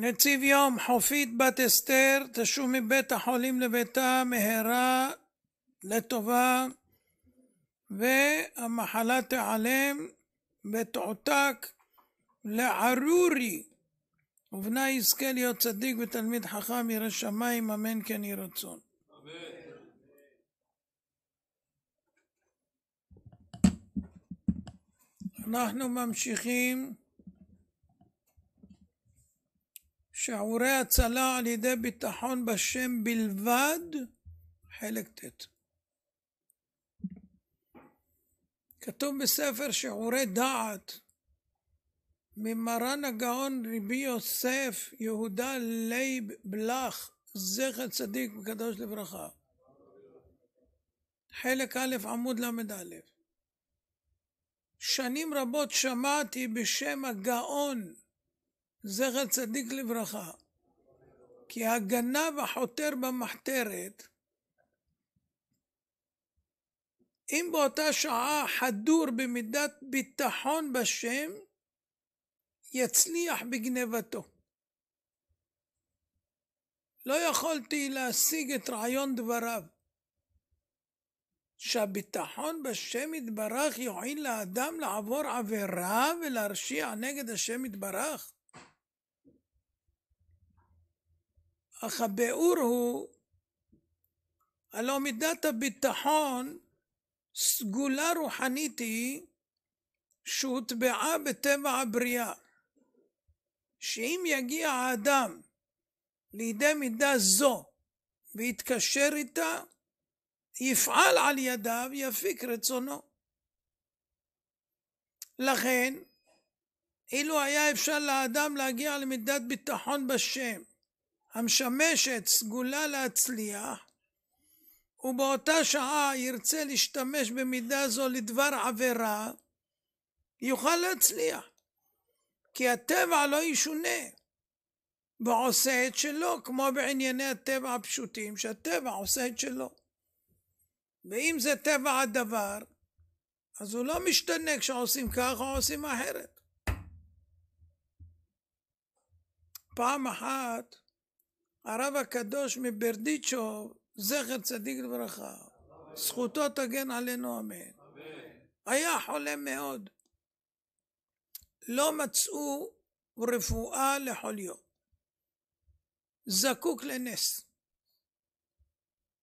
נציב יום חופית בת אסתר תשוב מבית החולים לביתה מהרה לטובה והמחלה תיעלם ותעותק לערורי ובנה יזכה להיות צדיק ותלמיד חכם ירא שמיים אמן כן יהי רצון. אנחנו ממשיכים שיעורי הצלה על ידי ביטחון בשם בלבד, חלק ט'. כתוב בספר שיעורי דעת ממרן הגאון רבי יוסף יהודה לייב בלח, זכר צדיק וקדוש לברכה. חלק א' עמוד ל"א. שנים רבות שמעתי בשם הגאון זכר צדיק לברכה, כי הגנב החותר במחתרת, אם באותה שעה חדור במידת ביטחון בשם, יצליח בגנבתו. לא יכולתי להשיג את רעיון דבריו, שהביטחון בשם יתברך יועיל לאדם לעבור עבירה ולהרשיע נגד השם יתברך. אך הביאור הוא, הלא מידת הביטחון, סגולה רוחנית היא שהוטבעה בטבע הבריאה. שאם יגיע האדם לידי מידה זו ויתקשר איתה, יפעל על ידה ויפיק רצונו. לכן, אילו היה אפשר לאדם להגיע למידת ביטחון בשם, המשמשת סגולה להצליח, ובאותה שעה ירצה להשתמש במידה זו לדבר עבירה, יוכל להצליח. כי הטבע לא ישונה, ועושה את שלו, כמו בענייני הטבע הפשוטים, שהטבע עושה את שלו. ואם זה טבע הדבר, אז הוא לא משתנה כשעושים כך או עושים אחרת. פעם אחת הרב הקדוש מברדיצ'ו, זכר צדיק לברכה, זכותו תגן עלינו אמן. היה חולה מאוד. לא מצאו רפואה לחוליו. זקוק לנס.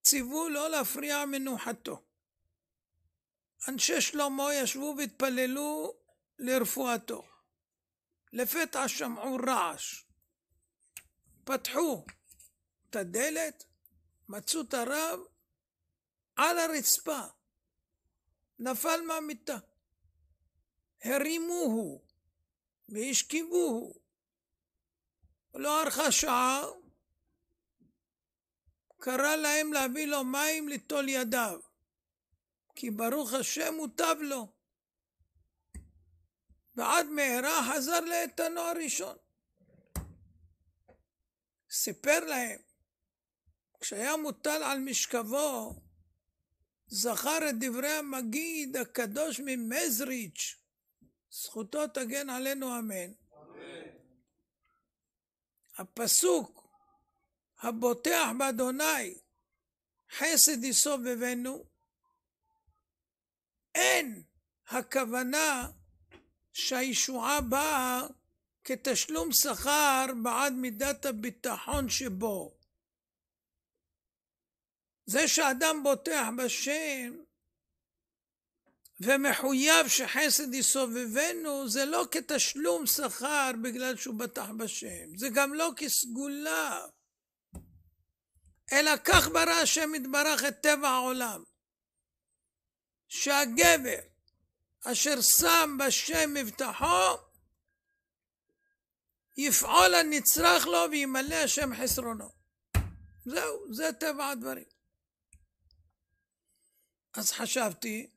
ציוו לא להפריע מנוחתו. אנשי שלמה ישבו והתפללו לרפואתו. לפתע שמעו רעש. פתחו את הדלת, מצאו את הרב על הרצפה, נפל מהמיטה. הרימוהו והשכיבוהו. לא ארכה שעה, קרא להם להביא לו מים ליטול ידיו, כי ברוך השם מוטב לו. ועד מהרה חזר לאיתנו הראשון. סיפר להם כשהיה מוטל על משכבו, זכר את דברי המגיד הקדוש ממזריץ', זכותו תגן עלינו אמן. הפסוק הבוטח באדוני חסד יסובבנו, אין הכוונה שהישועה באה כתשלום שכר בעד מידת הביטחון שבו. זה שאדם בוטח בשם ומחויב שחסד יסובבנו זה לא כתשלום שכר בגלל שהוא בטח בשם, זה גם לא כסגולה, אלא כך ברא השם יתברך את טבע העולם, שהגבר אשר שם בשם מבטחו יפעול הנצרך לו וימלא השם חסרונו. זהו, זה טבע הדברים. אז חשבתי,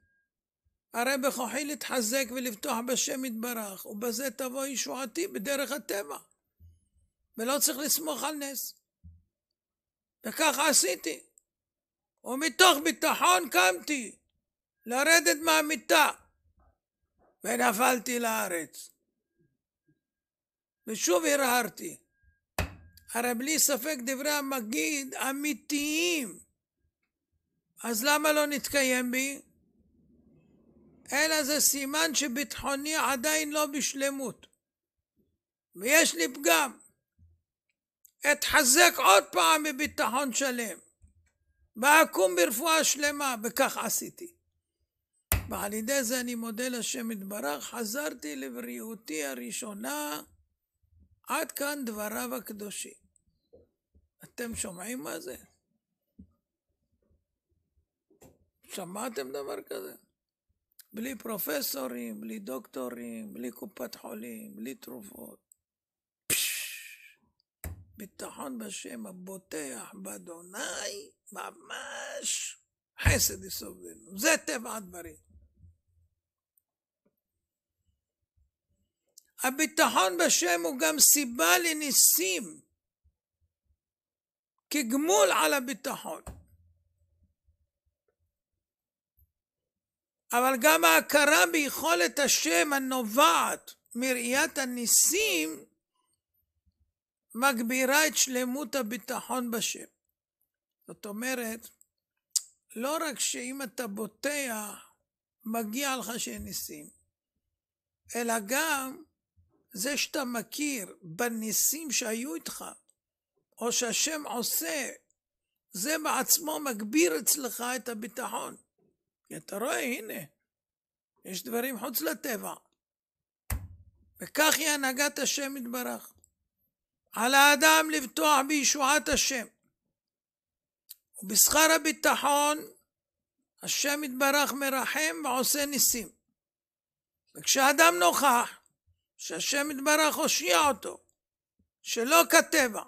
הרי בכוחי להתחזק ולבטוח בשם יתברך, ובזה תבוא ישועתי בדרך הטבע. ולא צריך לסמוך על נס. וכך עשיתי. ומתוך ביטחון קמתי לרדת מהמיטה, ונפלתי לארץ. ושוב הרהרתי. הרי בלי ספק דברי המגיד אמיתיים. אז למה לא נתקיים בי? אלא זה סימן שביטחוני עדיין לא בשלמות. ויש לי פגם. אתחזק עוד פעם בביטחון שלם. ואקום ברפואה שלמה, וכך עשיתי. ועל ידי זה אני מודה לשם יתברך, חזרתי לבריאותי הראשונה, עד כאן דבריו הקדושים. אתם שומעים מה זה? שמעתם דבר כזה? בלי פרופסורים, בלי דוקטורים, בלי קופת חולים, בלי תרופות. ביטחון בשם הבוטח באדוני, ממש חסד יסובבנו. זה טבע הדברים. הביטחון בשם הוא גם סיבה לניסים, כגמול על הביטחון. אבל גם ההכרה ביכולת השם הנובעת מראיית הניסים מגבירה את שלמות הביטחון בשם. זאת אומרת, לא רק שאם אתה בוטח, מגיע לך שאין ניסים, אלא גם זה שאתה מכיר בניסים שהיו איתך, או שהשם עושה, זה בעצמו מגביר אצלך את הביטחון. כי אתה רואה, הנה, יש דברים חוץ לטבע. וכך היא הנהגת השם יתברך. על האדם לבטוח בישועת השם. ובשכר הביטחון השם יתברך מרחם ועושה ניסים. וכשאדם נוכח שהשם יתברך הושיע אותו, שלא כטבע,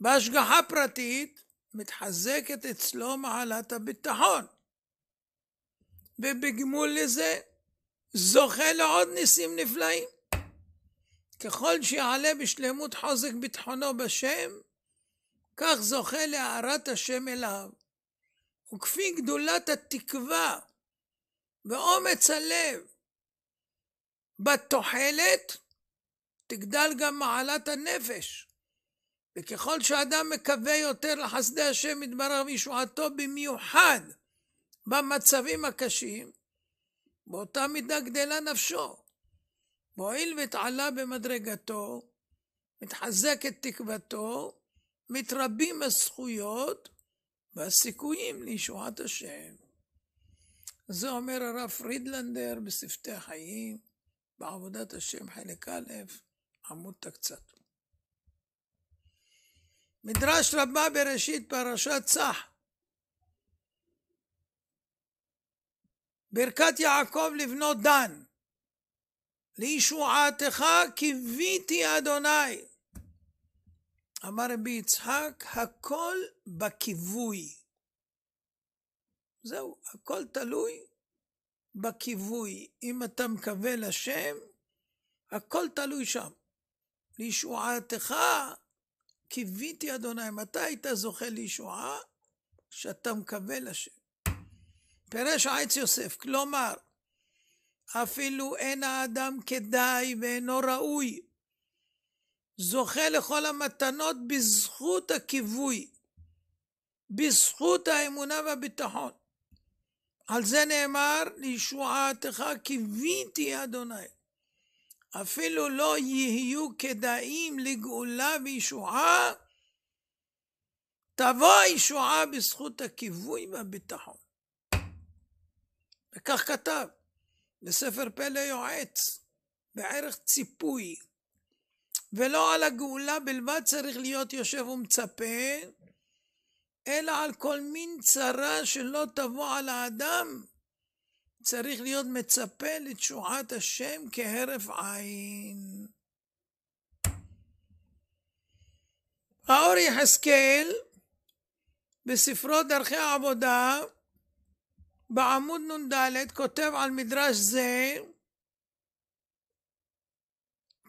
בהשגחה פרטית, מתחזקת אצלו מעלת הביטחון. ובגמול לזה זוכה לעוד ניסים נפלאים. ככל שיעלה בשלמות חוזק ביטחונו בשם, כך זוכה להארת השם אליו. וכפי גדולת התקווה ואומץ הלב בתוחלת, תגדל גם מעלת הנפש. וככל שאדם מקווה יותר לחסדי השם יתברך וישועתו במיוחד, במצבים הקשים, באותה מידה גדלה נפשו. מועיל ותעלה במדרגתו, את תקוותו, מתרבים הזכויות והסיכויים לישועת השם. זה אומר הרב פרידלנדר בשפתי החיים, בעבודת השם חלק א', עמוד תקצת. מדרש רבה בראשית פרשת צח ברכת יעקב לבנות דן. לישועתך קיוויתי אדוני. אמר רבי יצחק, הכל בכיווי. זהו, הכל תלוי בכיווי. אם אתה מקווה לשם, הכל תלוי שם. לישועתך קיוויתי אדוני. מתי היית זוכה לישועה? כשאתה מקווה לשם. פירש עץ יוסף, כלומר, אפילו אין האדם כדאי ואינו ראוי, זוכה לכל המתנות בזכות הכיווי, בזכות האמונה והביטחון. על זה נאמר, לישועתך קיוויתי אדוני. אפילו לא יהיו כדאים לגאולה וישועה, תבוא הישועה בזכות הכיווי והביטחון. וכך כתב בספר פלא יועץ, בערך ציפוי. ולא על הגאולה בלבד צריך להיות יושב ומצפה, אלא על כל מין צרה שלא תבוא על האדם, צריך להיות מצפה לתשועת השם כהרף עין. האור יחזקאל בספרו דרכי העבודה בעמוד נ"ד כותב על מדרש זה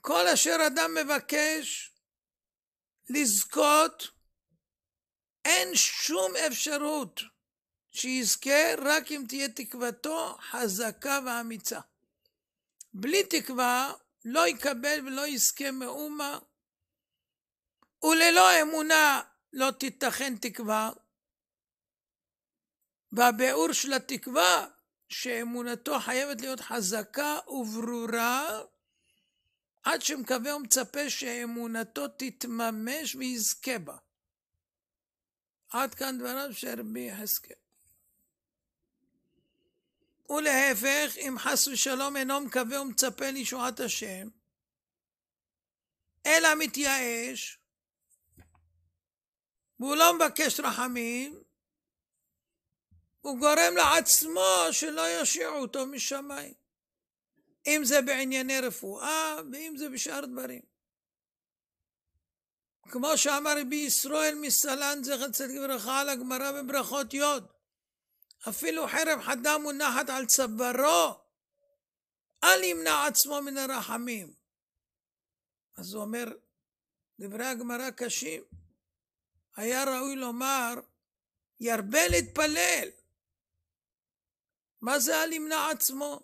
כל אשר אדם מבקש לזכות אין שום אפשרות שיזכה רק אם תהיה תקוותו חזקה ואמיצה. בלי תקווה לא יקבל ולא יזכה מאומה וללא אמונה לא תיתכן תקווה בביאור של התקווה, שאמונתו חייבת להיות חזקה וברורה, עד שמקווה ומצפה שאמונתו תתממש ויזכה בה. עד כאן דבריו של רבי יחזקאל. ולהפך, אם חס ושלום אינו מקווה ומצפה לישועת השם, אלא מתייאש, והוא לא מבקש רחמים, הוא גורם לעצמו שלא ישיעו אותו משמיים. אם זה בענייני רפואה ואם זה בשאר דברים. כמו שאמר רבי ישראל מסלן זכר צדיק וברכה על הגמרא בברכות יוד. אפילו חרב חדה מונחת על צווארו, אל ימנע עצמו מן הרחמים. אז הוא אומר, דברי הגמרא קשים. היה ראוי לומר, ירבה להתפלל. מה זה הלמנע עצמו?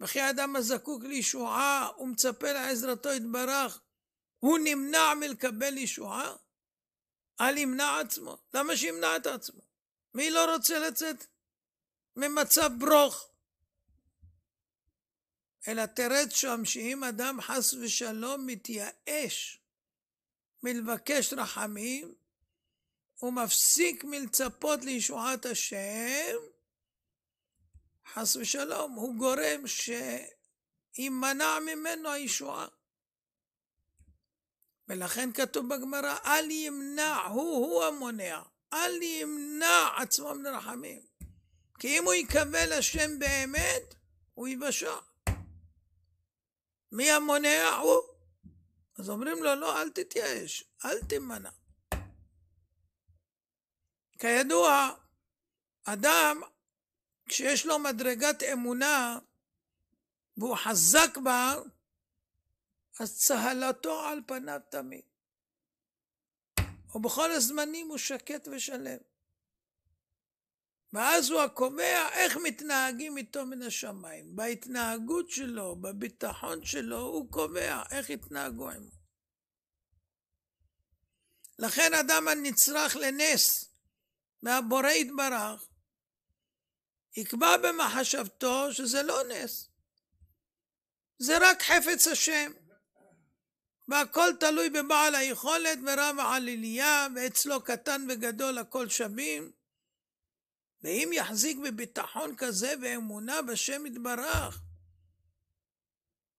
וכי האדם הזקוק לישועה ומצפה לעזרתו יתברך, הוא נמנע מלקבל ישועה? אל ימנע עצמו. למה שימנע את עצמו? מי לא רוצה לצאת ממצב ברוך? אלא תרד שם שאם אדם חס ושלום מתייאש מלבקש רחמים, הוא מפסיק מלצפות לישועת השם, חס ושלום, הוא גורם שימנע ממנו הישועה. ולכן כתוב בגמרא, אל ימנע, הוא הוא המונע, אל ימנע עצמו מן הרחמים. כי אם הוא יקבל השם באמת, הוא יבשע. מי המונע? הוא. אז אומרים לו, לא, אל תתייאש, אל תימנע. כידוע, אדם כשיש לו מדרגת אמונה והוא חזק בה, אז צהלתו על פניו תמיד. ובכל הזמנים הוא שקט ושלם. ואז הוא הקובע איך מתנהגים איתו מן השמיים. בהתנהגות שלו, בביטחון שלו, הוא קובע איך יתנהגו עמו. לכן אדם הנצרך לנס מהבורא יתברך, יקבע במחשבתו שזה לא נס. זה רק חפץ השם. והכל תלוי בבעל היכולת, ורב החליליה, ואצלו קטן וגדול הכל שווים. ואם יחזיק בביטחון כזה ואמונה בשם יתברך,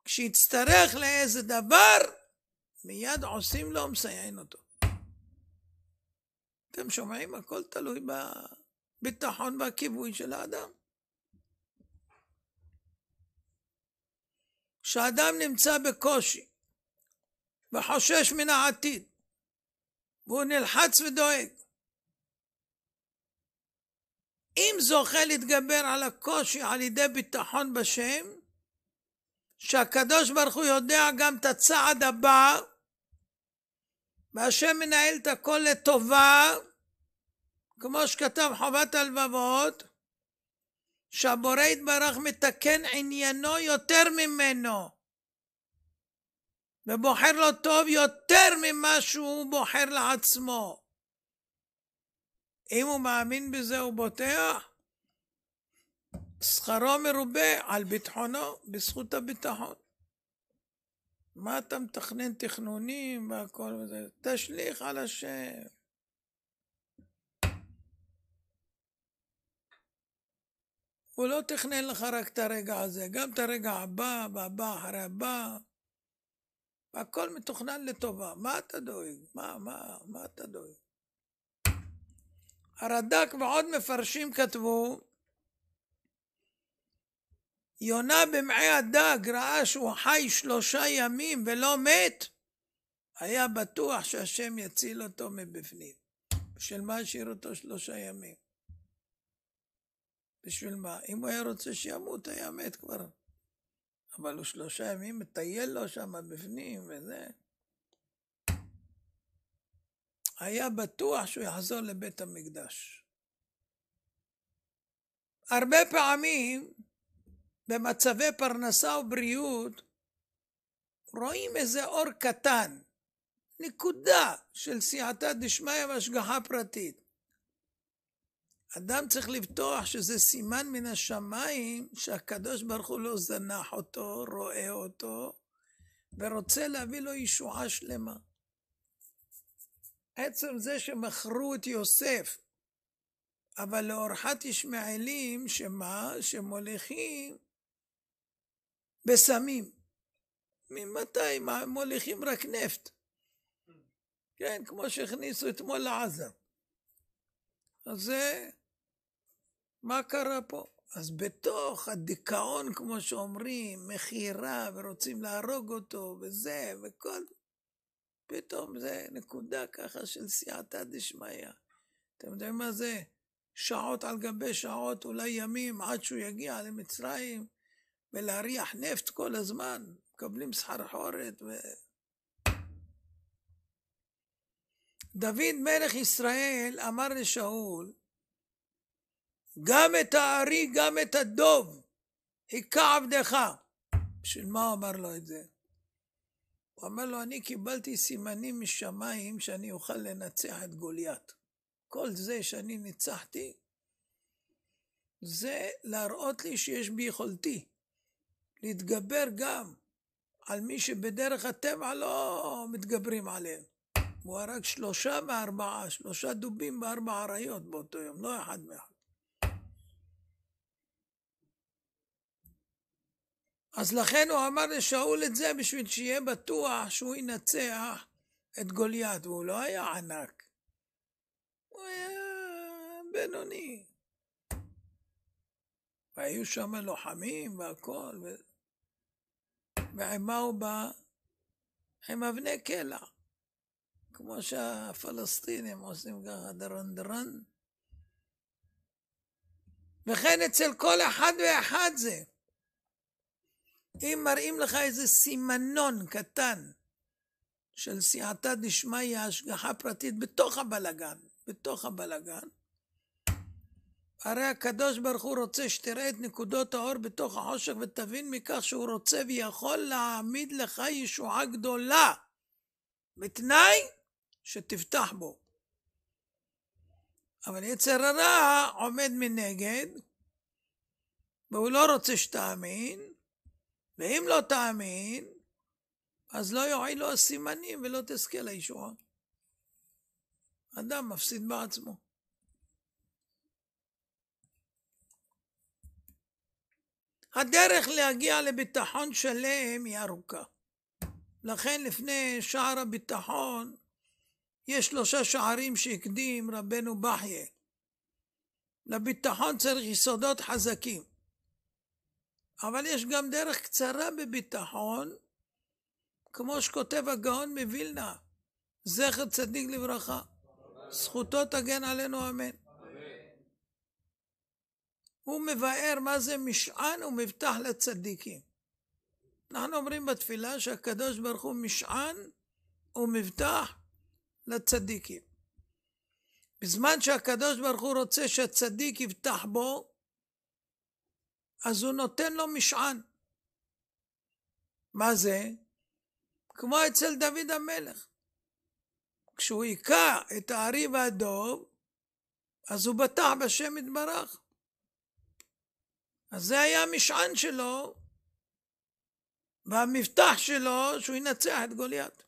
כשיצטרך לאיזה דבר, מיד עושים לו, מסייעין אותו. אתם שומעים? הכל תלוי ב... הביטחון והכיווי של האדם. כשאדם נמצא בקושי וחושש מן העתיד והוא נלחץ ודואג, אם זוכה להתגבר על הקושי על ידי ביטחון בשם, שהקדוש ברוך הוא יודע גם את הצעד הבא, והשם מנהל את הכל לטובה, כמו שכתב חובת הלבבות, שהבורא יתברך מתקן עניינו יותר ממנו, ובוחר לו טוב יותר ממה שהוא בוחר לעצמו. אם הוא מאמין בזה הוא בוטח, שכרו מרובה על ביטחונו, בזכות הביטחון. מה אתה מתכנן תכנונים והכל וזה? תשליך על השם. הוא לא תכנן לך רק את הרגע הזה, גם את הרגע הבא, והבא אחרי הבא. הכל מתוכנן לטובה. מה אתה דואג? מה, מה, מה אתה דואג? הרד"ק ועוד מפרשים כתבו, יונה במעי הדג ראה שהוא חי שלושה ימים ולא מת, היה בטוח שהשם יציל אותו מבפנים. בשביל מה השאיר אותו שלושה ימים? בשביל מה? אם הוא היה רוצה שימות, היה מת כבר. אבל הוא שלושה ימים מטייל לו שם בפנים וזה. היה בטוח שהוא יחזור לבית המקדש. הרבה פעמים במצבי פרנסה ובריאות רואים איזה אור קטן, נקודה של סייעתא דשמיא והשגחה פרטית. אדם צריך לבטוח שזה סימן מן השמיים שהקדוש ברוך הוא לא זנח אותו, רואה אותו, ורוצה להביא לו ישועה שלמה. עצם זה שמכרו את יוסף, אבל לאורחת ישמעאלים, שמה? שמוליכים בסמים. ממתי? מוליכים רק נפט. כן, כמו שהכניסו אתמול לעזה. אז זה מה קרה פה? אז בתוך הדיכאון, כמו שאומרים, מכירה, ורוצים להרוג אותו, וזה, וכל... פתאום זה נקודה ככה של סייעתא דשמיא. אתם יודעים מה זה? שעות על גבי שעות, אולי ימים, עד שהוא יגיע למצרים, ולהריח נפט כל הזמן, מקבלים סחרחורת ו... דוד מלך ישראל אמר לשאול, גם את הארי, גם את הדוב, היכה עבדך. בשביל מה הוא אמר לו את זה? הוא אמר לו, אני קיבלתי סימנים משמיים שאני אוכל לנצח את גוליית. כל זה שאני ניצחתי, זה להראות לי שיש ביכולתי להתגבר גם על מי שבדרך הטבע לא מתגברים עליהם. הוא הרג שלושה מארבעה, שלושה דובים בארבע אריות באותו יום, לא אחד מאחד. אז לכן הוא אמר לשאול את זה בשביל שיהיה בטוח שהוא ינצח את גוליית, והוא לא היה ענק, הוא היה בינוני. והיו שם לוחמים והכל, ו... ועם מה הוא בא? עם אבני קלע. כמו שהפלסטינים עושים ככה דרנדרן. וכן אצל כל אחד ואחד זה. אם מראים לך איזה סימנון קטן של סיעתא דשמיא, השגחה פרטית בתוך הבלגן, בתוך הבלגן, הרי הקדוש ברוך הוא רוצה שתראה את נקודות האור בתוך החושך ותבין מכך שהוא רוצה ויכול להעמיד לך ישועה גדולה, בתנאי שתפתח בו. אבל יצר הרע עומד מנגד, והוא לא רוצה שתאמין, ואם לא תאמין, אז לא יועילו הסימנים ולא תזכה לישועה. אדם מפסיד בעצמו. הדרך להגיע לביטחון שלם היא ארוכה. לכן לפני שער הביטחון יש שלושה שערים שהקדים רבנו בחייה. לביטחון צריך יסודות חזקים. אבל יש גם דרך קצרה בביטחון, כמו שכותב הגאון מווילנה, זכר צדיק לברכה. זכותו תגן עלינו אמן. הוא מבאר מה זה משען ומבטח לצדיקים. אנחנו אומרים בתפילה שהקדוש ברוך הוא משען ומבטח לצדיקים. בזמן שהקדוש ברוך הוא רוצה שהצדיק יבטח בו, אז הוא נותן לו משען. מה זה? כמו אצל דוד המלך. כשהוא היכה את הארי והדוב, אז הוא בטח בשם יתברך. אז זה היה המשען שלו, והמבטח שלו שהוא ינצח את גוליית.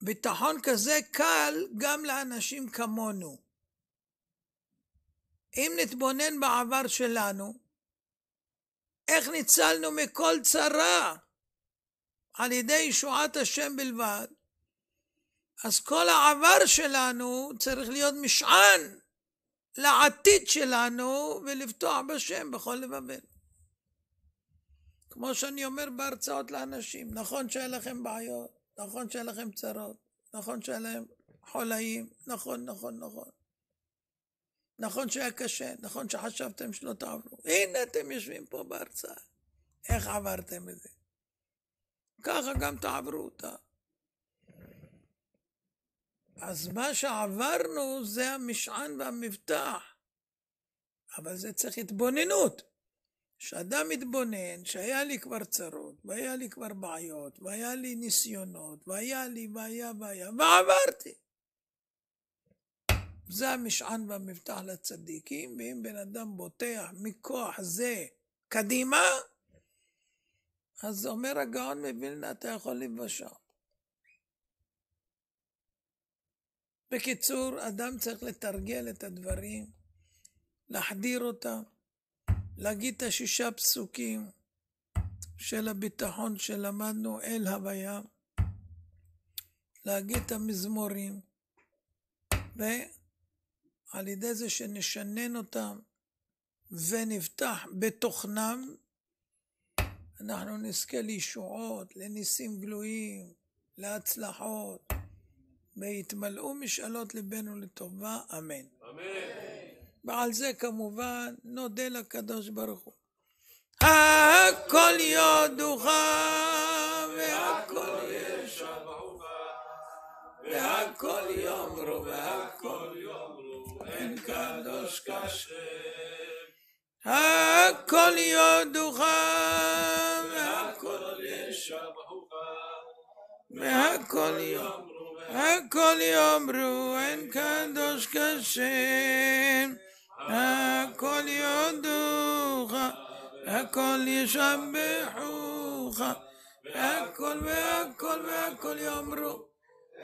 ביטחון כזה קל גם לאנשים כמונו. אם נתבונן בעבר שלנו, איך ניצלנו מכל צרה על ידי ישועת השם בלבד, אז כל העבר שלנו צריך להיות משען לעתיד שלנו ולפתוח בשם בכל לבבינו. כמו שאני אומר בהרצאות לאנשים, נכון שהיה לכם בעיות, נכון שהיה לכם צרות, נכון שהיה להם חולאים, נכון, נכון, נכון. נכון שהיה קשה, נכון שחשבתם שלא תעברו. הנה אתם יושבים פה בהרצאה. איך עברתם את זה? ככה גם תעברו אותה. אז מה שעברנו זה המשען והמבטח. אבל זה צריך התבוננות. כשאדם מתבונן, שהיה לי כבר צרות, והיה לי כבר בעיות, והיה לי ניסיונות, והיה לי, והיה, והיה, ועברתי. זה המשען והמבטח לצדיקים, ואם בן אדם בוטח מכוח זה קדימה, אז אומר הגאון מווילנה, אתה יכול להיוושע. בקיצור, אדם צריך לתרגל את הדברים, להחדיר אותם, להגיד את השישה פסוקים של הביטחון שלמדנו אל הוויה, להגיד את המזמורים, ו... על ידי זה שנשנן אותם ונפתח בתוכנם, אנחנו נזכה לישועות, לניסים גלויים, להצלחות, ויתמלאו משאלות ליבנו לטובה, אמן. אמן. ועל זה כמובן נודה לקדוש ברוך הוא. הכל יודוך והכל ישבעוך והכל יאמרו והכל יאמרו אין קדוש כשם. הכל יודוכם, והכל ישמעוכם, והכל יאמרו, הכל יאמרו, אין קדוש כשם. הכל יודוך, הכל ישבחוך, הכל והכל והכל יאמרו.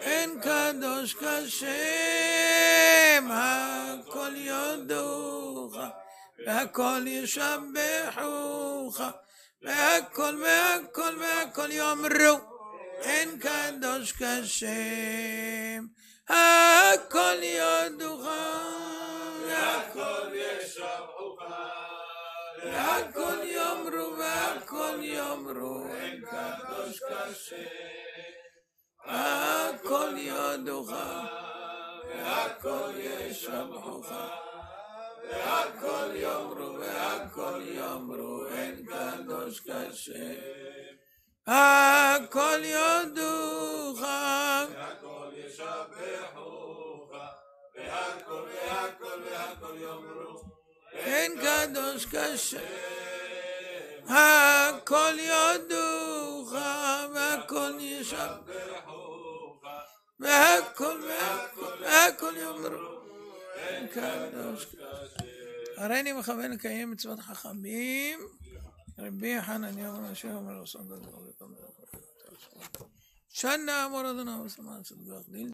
אין קדוש כשם, הכל יודוך, והכל ישבחוך, והכל והכל והכל יאמרו, אין קדוש כשם, הכל יודוך, והכל ישבחוך, והכל יאמרו, והכל יאמרו, אין קדוש כשם. הכל יודוך, והכל ישבחוך, והכל יאמרו, והכל יאמרו, אין קדוש קשה. הכל יודוך, והכל ישבחוך, והכל והכל והכל יאמרו, אין קדוש קשה. הכל יודוך. והכל והכל והכל יאמרו קדוש הרי אני מכוון לקיים מצוות חכמים רבי חנניה אמר השם אומר עושה דבר שנה אמור אדוני וסמן סדגח דין